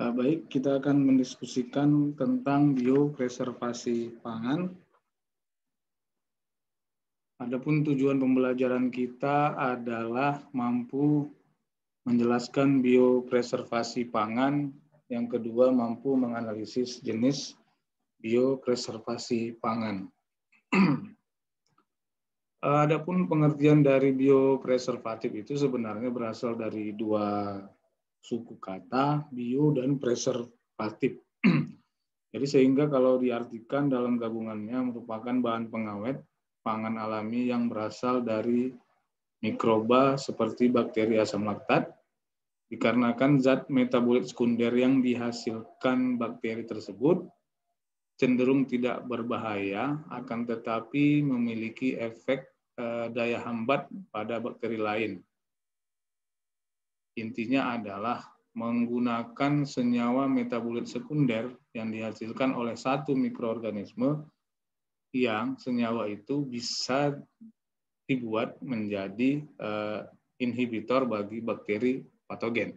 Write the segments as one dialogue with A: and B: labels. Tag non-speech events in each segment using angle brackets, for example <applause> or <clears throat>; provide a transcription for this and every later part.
A: Eh, baik, kita akan mendiskusikan tentang biopreservasi pangan. Adapun tujuan pembelajaran kita adalah mampu menjelaskan biopreservasi pangan, yang kedua mampu menganalisis jenis biopreservasi pangan. <clears throat> Adapun pengertian dari biopreservatif itu sebenarnya berasal dari dua suku kata, bio, dan preservatif. <clears throat> Jadi sehingga kalau diartikan dalam gabungannya merupakan bahan pengawet pangan alami yang berasal dari mikroba seperti bakteri asam laktat, dikarenakan zat metabolit sekunder yang dihasilkan bakteri tersebut cenderung tidak berbahaya, akan tetapi memiliki efek eh, daya hambat pada bakteri lain intinya adalah menggunakan senyawa metabolit sekunder yang dihasilkan oleh satu mikroorganisme yang senyawa itu bisa dibuat menjadi eh, inhibitor bagi bakteri patogen.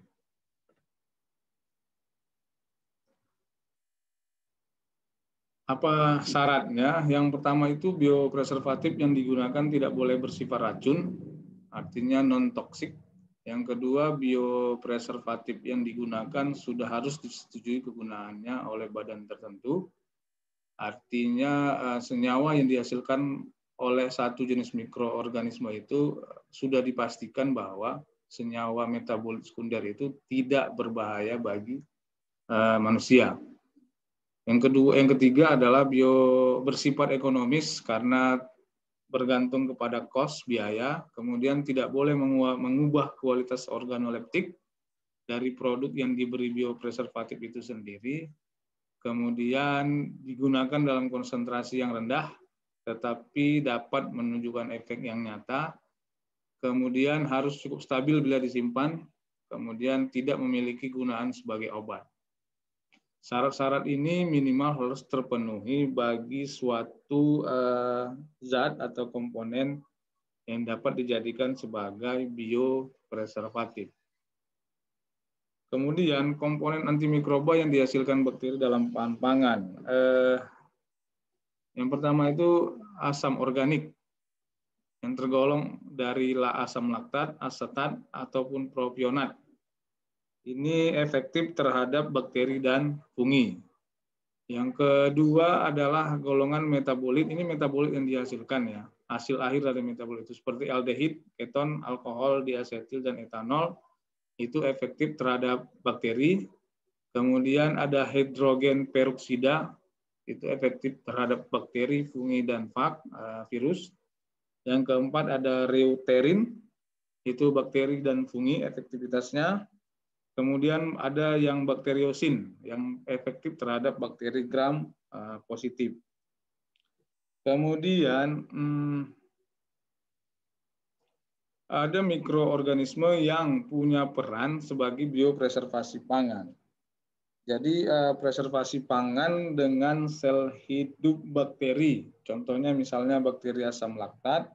A: Apa syaratnya? Yang pertama itu biopreservatif yang digunakan tidak boleh bersifat racun, artinya non toksik yang kedua, biopreservatif yang digunakan sudah harus disetujui kegunaannya oleh badan tertentu. Artinya eh, senyawa yang dihasilkan oleh satu jenis mikroorganisme itu eh, sudah dipastikan bahwa senyawa metabolit sekunder itu tidak berbahaya bagi eh, manusia. Yang kedua, yang ketiga adalah bio bersifat ekonomis karena bergantung kepada kos biaya, kemudian tidak boleh mengubah kualitas organoleptik dari produk yang diberi biopreservatif itu sendiri, kemudian digunakan dalam konsentrasi yang rendah, tetapi dapat menunjukkan efek yang nyata, kemudian harus cukup stabil bila disimpan, kemudian tidak memiliki gunaan sebagai obat. Syarat-syarat ini minimal harus terpenuhi bagi suatu uh, zat atau komponen yang dapat dijadikan sebagai biopreservatif. Kemudian komponen antimikroba yang dihasilkan bakteri dalam bahan pangan. Uh, eh, yang pertama itu asam organik yang tergolong dari asam laktat, asetat, ataupun propionat. Ini efektif terhadap bakteri dan fungi. Yang kedua adalah golongan metabolit. Ini metabolit yang dihasilkan ya. Hasil akhir dari metabolit itu seperti aldehid, keton, alkohol, diasetil, dan etanol. Itu efektif terhadap bakteri. Kemudian ada hidrogen peroksida. Itu efektif terhadap bakteri, fungi, dan fak, eh, virus. Yang keempat ada reuterin. Itu bakteri dan fungi efektivitasnya. Kemudian ada yang bakteriosin yang efektif terhadap bakteri gram eh, positif. Kemudian hmm, ada mikroorganisme yang punya peran sebagai biopreservasi pangan. Jadi eh, preservasi pangan dengan sel hidup bakteri, contohnya misalnya bakteri asam laktat,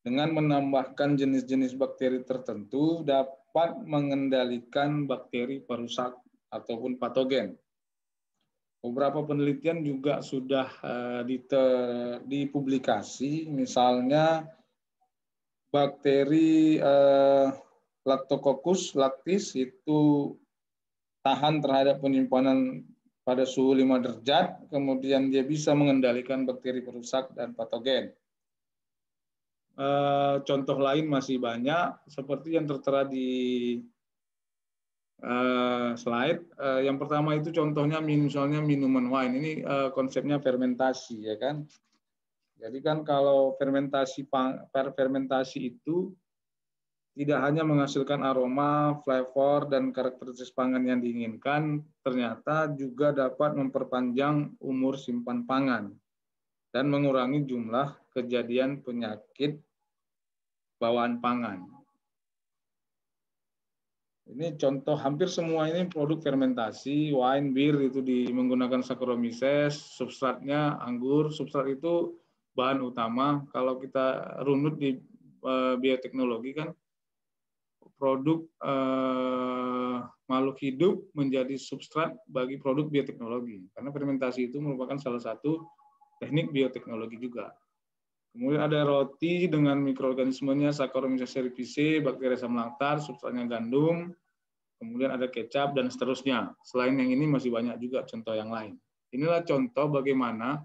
A: dengan menambahkan jenis-jenis bakteri tertentu dapat dapat mengendalikan bakteri perusak ataupun patogen. Beberapa penelitian juga sudah eh, dipublikasi, misalnya bakteri eh, Lactococcus lactis itu tahan terhadap penyimpanan pada suhu 5 derajat, kemudian dia bisa mengendalikan bakteri perusak dan patogen. Eh, contoh lain masih banyak seperti yang tertera di eh, slide. Eh, yang pertama itu contohnya misalnya minuman wine. Ini konsepnya fermentasi ya kan. Jadi kan kalau fermentasi fermentasi itu tidak hanya menghasilkan aroma, flavor, dan karakteristik pangan yang diinginkan, ternyata juga dapat memperpanjang umur simpan pangan dan mengurangi jumlah kejadian penyakit bawaan pangan. Ini contoh hampir semua ini produk fermentasi, wine, bir itu di, menggunakan Saccharomyces, substratnya anggur, substrat itu bahan utama. Kalau kita runut di uh, bioteknologi kan produk eh, makhluk hidup menjadi substrat bagi produk bioteknologi karena fermentasi itu merupakan salah satu teknik bioteknologi juga. Kemudian ada roti dengan mikroorganismenya Saccharomyces cerevisiae, bakteri asam laktat, substratnya gandum. Kemudian ada kecap dan seterusnya. Selain yang ini masih banyak juga contoh yang lain. Inilah contoh bagaimana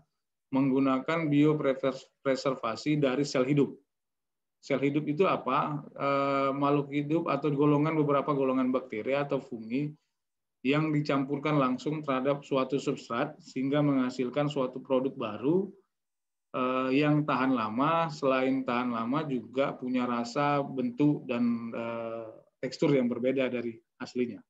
A: menggunakan biopreservasi dari sel hidup. Sel hidup itu apa? E, makhluk hidup atau golongan beberapa golongan bakteri atau fungi yang dicampurkan langsung terhadap suatu substrat sehingga menghasilkan suatu produk baru Eh, yang tahan lama, selain tahan lama juga punya rasa, bentuk dan eh, tekstur yang berbeda dari aslinya.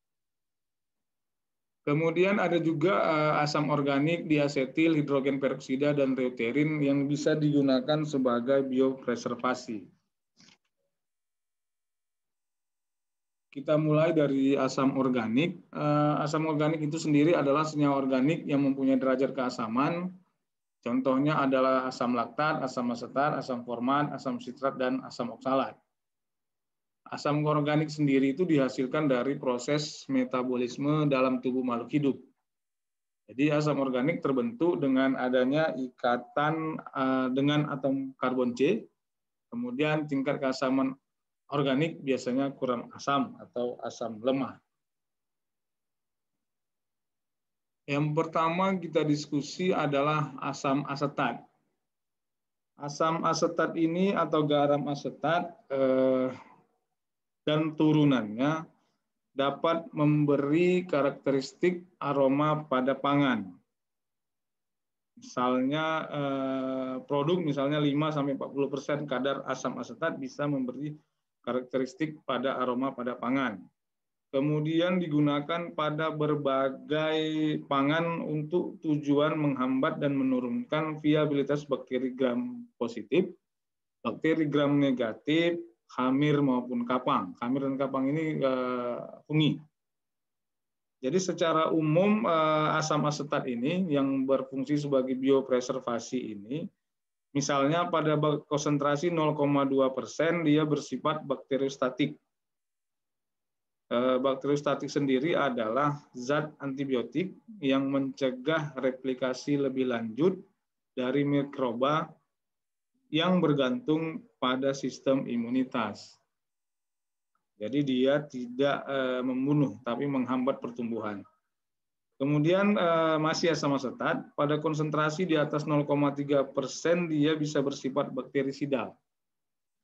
A: Kemudian ada juga eh, asam organik, diasetil, hidrogen peroksida, dan reuterin yang bisa digunakan sebagai biopreservasi. Kita mulai dari asam organik. Asam organik itu sendiri adalah senyawa organik yang mempunyai derajat keasaman Contohnya adalah asam laktat, asam asetat, asam format, asam sitrat, dan asam oksalat. Asam organik sendiri itu dihasilkan dari proses metabolisme dalam tubuh makhluk hidup. Jadi asam organik terbentuk dengan adanya ikatan eh, dengan atom karbon C, kemudian tingkat keasaman organik biasanya kurang asam atau asam lemah. Yang pertama kita diskusi adalah asam asetat. Asam asetat ini atau garam asetat eh, dan turunannya dapat memberi karakteristik aroma pada pangan. Misalnya eh, produk misalnya 5 sampai 40% kadar asam asetat bisa memberi karakteristik pada aroma pada pangan kemudian digunakan pada berbagai pangan untuk tujuan menghambat dan menurunkan viabilitas bakteri gram positif, bakteri gram negatif, hamir maupun kapang. Hamir dan kapang ini eh, fungi. Jadi secara umum eh, asam asetat ini yang berfungsi sebagai biopreservasi ini, misalnya pada konsentrasi 0,2 persen dia bersifat bakteriostatik Eh, bakteriostatik sendiri adalah zat antibiotik yang mencegah replikasi lebih lanjut dari mikroba yang bergantung pada sistem imunitas. Jadi dia tidak eh, membunuh tapi menghambat pertumbuhan. Kemudian eh, masih sama setat, pada konsentrasi di atas 0,3 persen dia bisa bersifat bakterisida.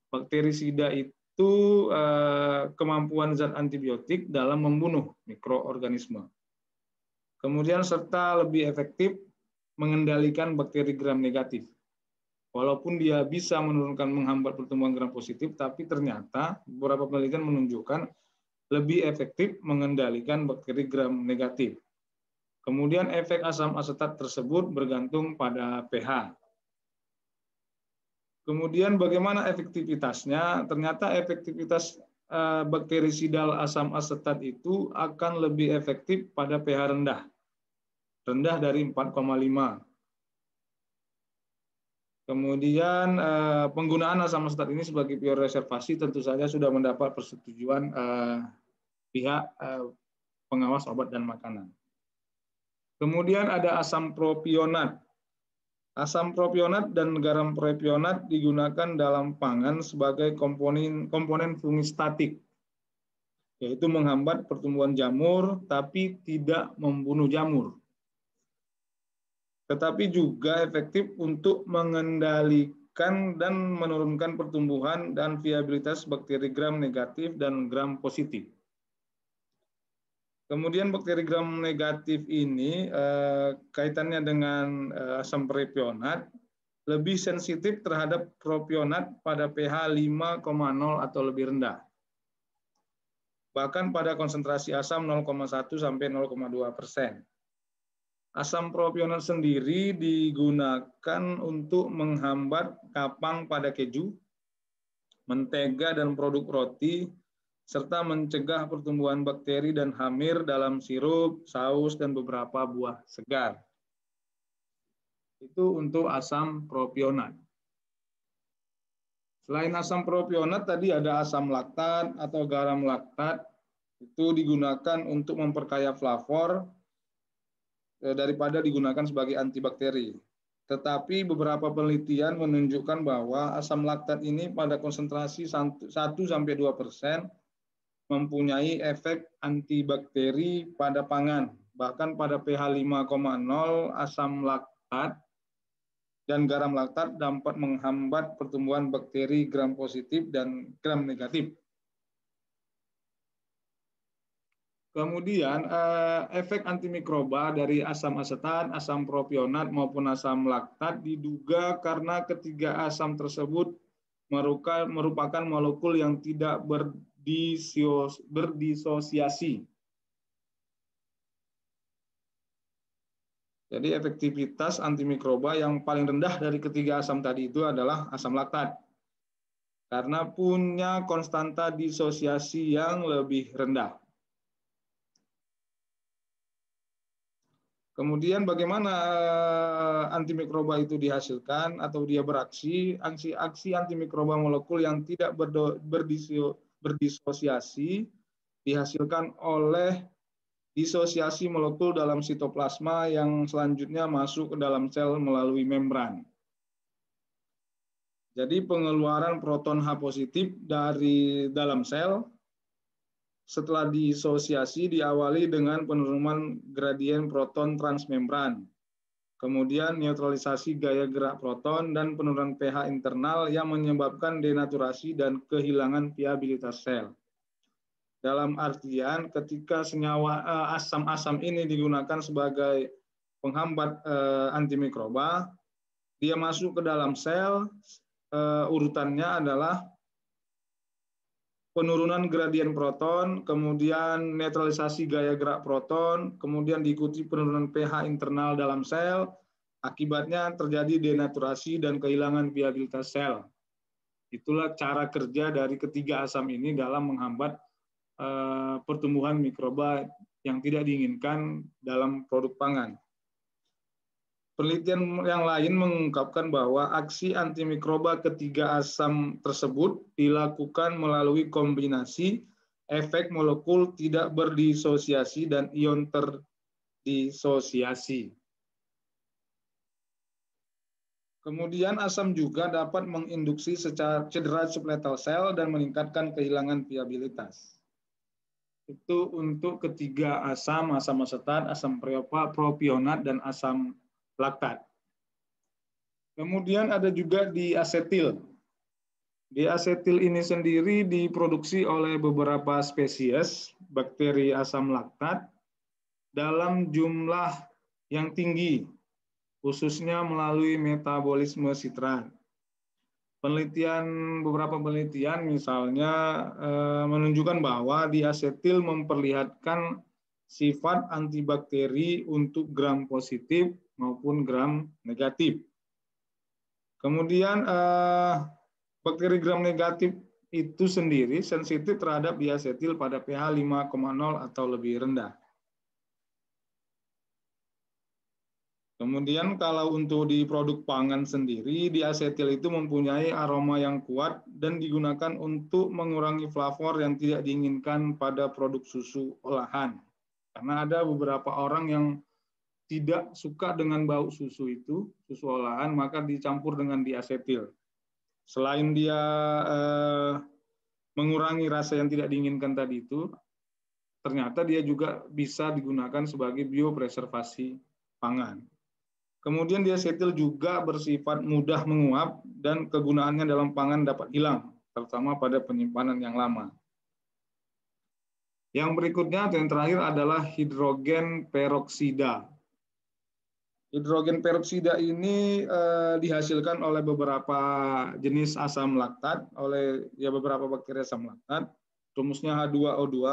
A: Bakterisida itu itu eh, kemampuan zat antibiotik dalam membunuh mikroorganisme. Kemudian serta lebih efektif mengendalikan bakteri gram negatif. Walaupun dia bisa menurunkan menghambat pertumbuhan gram positif, tapi ternyata beberapa penelitian menunjukkan lebih efektif mengendalikan bakteri gram negatif. Kemudian efek asam asetat tersebut bergantung pada pH. Kemudian bagaimana efektivitasnya? Ternyata efektivitas eh, bakterisidal asam asetat itu akan lebih efektif pada pH rendah. Rendah dari 4,5. Kemudian eh, penggunaan asam asetat ini sebagai bioreservasi tentu saja sudah mendapat persetujuan eh, pihak pengawas obat dan makanan. Kemudian ada asam propionat. Asam propionat dan garam propionat digunakan dalam pangan sebagai komponen komponen fungistatik, yaitu menghambat pertumbuhan jamur tapi tidak membunuh jamur. Tetapi juga efektif untuk mengendalikan dan menurunkan pertumbuhan dan viabilitas bakteri gram negatif dan gram positif. Kemudian bakteri gram negatif ini eh, kaitannya dengan eh, asam propionat lebih sensitif terhadap propionat pada pH 5,0 atau lebih rendah. Bahkan pada konsentrasi asam 0,1 sampai 0,2 persen. Asam propionat sendiri digunakan untuk menghambat kapang pada keju, mentega dan produk roti, serta mencegah pertumbuhan bakteri dan hamir dalam sirup, saus, dan beberapa buah segar. Itu untuk asam propionat. Selain asam propionat, tadi ada asam laktat atau garam laktat. Itu digunakan untuk memperkaya flavor eh, daripada digunakan sebagai antibakteri. Tetapi beberapa penelitian menunjukkan bahwa asam laktat ini pada konsentrasi 1 2 persen mempunyai efek antibakteri pada pangan, bahkan pada pH 5,0 asam laktat dan garam laktat dapat menghambat pertumbuhan bakteri gram positif dan gram negatif. Kemudian eh, efek antimikroba dari asam asetat, asam propionat maupun asam laktat diduga karena ketiga asam tersebut merupakan molekul yang tidak ber, berdisos, berdisosiasi. Jadi efektivitas antimikroba yang paling rendah dari ketiga asam tadi itu adalah asam laktat. Karena punya konstanta disosiasi yang lebih rendah. Kemudian bagaimana eh, antimikroba itu dihasilkan atau dia beraksi? Aksi-aksi antimikroba molekul yang tidak berdisosiasi berdisosiasi dihasilkan oleh disosiasi molekul dalam sitoplasma yang selanjutnya masuk ke dalam sel melalui membran. Jadi pengeluaran proton H positif dari dalam sel setelah disosiasi diawali dengan penurunan gradien proton transmembran kemudian neutralisasi gaya gerak proton dan penurunan pH internal yang menyebabkan denaturasi dan kehilangan viabilitas sel. Dalam artian ketika senyawa eh, asam-asam ini digunakan sebagai penghambat eh, antimikroba, dia masuk ke dalam sel eh, urutannya adalah penurunan gradien proton, kemudian netralisasi gaya gerak proton, kemudian diikuti penurunan pH internal dalam sel, akibatnya terjadi denaturasi dan kehilangan viabilitas sel. Itulah cara kerja dari ketiga asam ini dalam menghambat eh, pertumbuhan mikroba yang tidak diinginkan dalam produk pangan. Penelitian yang lain mengungkapkan bahwa aksi antimikroba ketiga asam tersebut dilakukan melalui kombinasi efek molekul tidak berdisosiasi dan ion terdisosiasi. Kemudian asam juga dapat menginduksi secara cedera subletal sel dan meningkatkan kehilangan viabilitas. Itu untuk ketiga asam, asam asetat, asam propionat, dan asam laktat. Kemudian ada juga di asetil. Di asetil ini sendiri diproduksi oleh beberapa spesies bakteri asam laktat dalam jumlah yang tinggi, khususnya melalui metabolisme sitrat. Penelitian beberapa penelitian misalnya eh, menunjukkan bahwa di asetil memperlihatkan sifat antibakteri untuk gram positif maupun gram negatif. Kemudian eh, bakteri gram negatif itu sendiri sensitif terhadap diasetil pada pH 5,0 atau lebih rendah. Kemudian kalau untuk di produk pangan sendiri, diasetil itu mempunyai aroma yang kuat dan digunakan untuk mengurangi flavor yang tidak diinginkan pada produk susu olahan. Karena ada beberapa orang yang tidak suka dengan bau susu itu, susu olahan, maka dicampur dengan diasetil. Selain dia eh, mengurangi rasa yang tidak diinginkan tadi itu, ternyata dia juga bisa digunakan sebagai biopreservasi pangan. Kemudian diasetil juga bersifat mudah menguap dan kegunaannya dalam pangan dapat hilang, terutama pada penyimpanan yang lama. Yang berikutnya atau yang terakhir adalah hidrogen peroksida. Hidrogen peroksida ini eh, dihasilkan oleh beberapa jenis asam laktat, oleh ya beberapa bakteri asam laktat. Rumusnya H2O2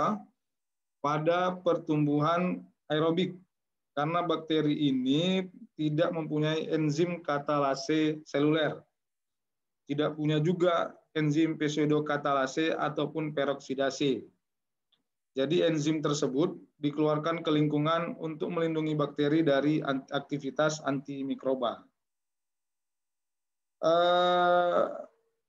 A: pada pertumbuhan aerobik karena bakteri ini tidak mempunyai enzim katalase seluler. Tidak punya juga enzim pseudokatalase ataupun peroksidase jadi enzim tersebut dikeluarkan ke lingkungan untuk melindungi bakteri dari aktivitas antimikroba. Eh,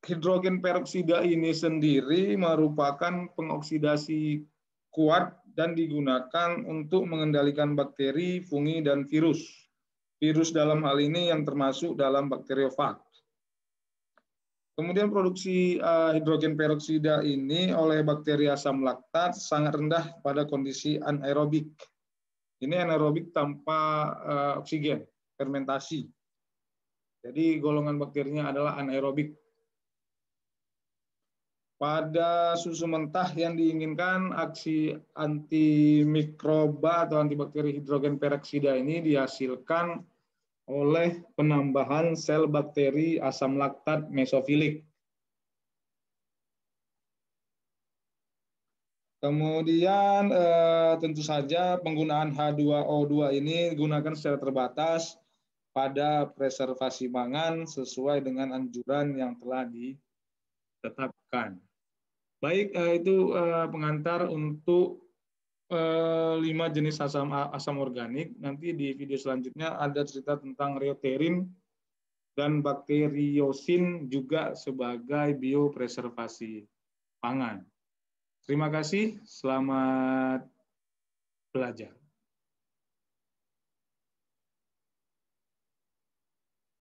A: hidrogen peroksida ini sendiri merupakan pengoksidasi kuat dan digunakan untuk mengendalikan bakteri, fungi, dan virus. Virus dalam hal ini yang termasuk dalam bakteriofag. Kemudian produksi uh, hidrogen peroksida ini oleh bakteri asam laktat sangat rendah pada kondisi anaerobik. Ini anaerobik tanpa uh, oksigen, fermentasi. Jadi golongan bakterinya adalah anaerobik. Pada susu mentah yang diinginkan aksi antimikroba atau antibakteri hidrogen peroksida ini dihasilkan oleh penambahan sel bakteri asam laktat mesofilik. Kemudian eh, tentu saja penggunaan H2O2 ini digunakan secara terbatas pada preservasi mangan sesuai dengan anjuran yang telah ditetapkan. Baik, eh, itu eh, pengantar untuk Eh, lima jenis asam asam organik. Nanti di video selanjutnya ada cerita tentang rioterin dan bakteriosin juga sebagai biopreservasi pangan. Terima kasih, selamat belajar.